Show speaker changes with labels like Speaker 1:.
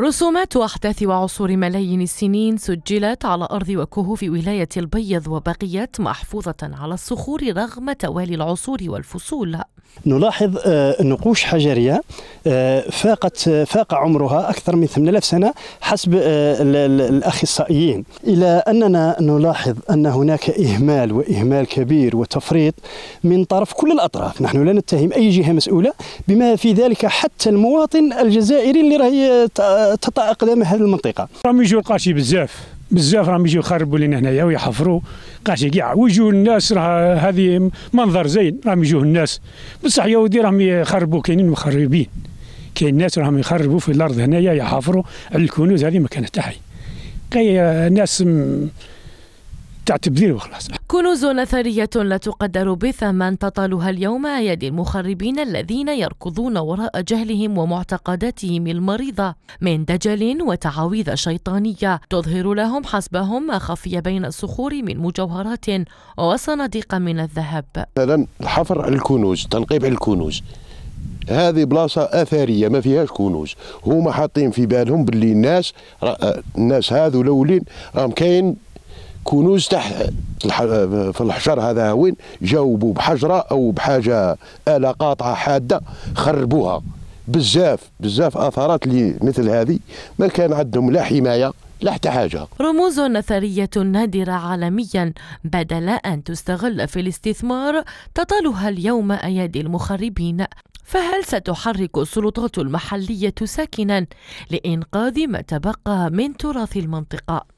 Speaker 1: رسومات وأحداث وعصور ملايين السنين سجلت على أرض وكهوف ولاية البيض وبقيت محفوظة على الصخور رغم توالي العصور والفصول
Speaker 2: نلاحظ آه، نقوش حجرية آه، فاقت آه، فاق عمرها أكثر من 8000 سنة حسب الأخصائيين إلى أننا نلاحظ أن هناك إهمال وإهمال كبير وتفريط من طرف كل الأطراف نحن لا نتهم أي جهة مسؤولة بما في ذلك حتى المواطن الجزائري اللي راهي تطأ أقدام هذه المنطقة
Speaker 3: راهم جور القاشي بزاف بزاف راهم يجيو يخربوا لنا هنايا ويحفروا قاشي كاع ويجوا الناس راه هذه منظر زين راهم يجوا الناس بصح يا ودي راهم يخربوا كاينين مخربين كاين ناس راهم يخربوا في الارض هنايا يحفروا على الكنوز هذه ما كانت حي كاين ناس م... تعتبرين وخلاص
Speaker 1: كنوز أثرية لا تقدر بثمن تطالها اليوم أيدي المخربين الذين يركضون وراء جهلهم ومعتقداتهم المريضة من دجل وتعاويذ شيطانية تظهر لهم حسبهم ما خفي بين الصخور من مجوهرات وصناديق من الذهب
Speaker 4: مثلا حفر الكنوز تنقيب الكنوز هذه بلاصة أثرية ما فيهاش كنوز هما حاطين في بالهم باللي الناس الناس هذو الأولين راهم كاين كنوز تحت في الحجر هذا وين جاوبوا بحجره او بحاجه اله قاطعه حاده خربوها بزاف بزاف اثارات اللي مثل هذه ما كان عندهم لا حمايه لا حتى حاجه
Speaker 1: رموز اثريه نادره عالميا بدل ان تستغل في الاستثمار تطالها اليوم ايادي المخربين فهل ستحرك السلطات المحليه ساكنا لانقاذ ما تبقى من تراث المنطقه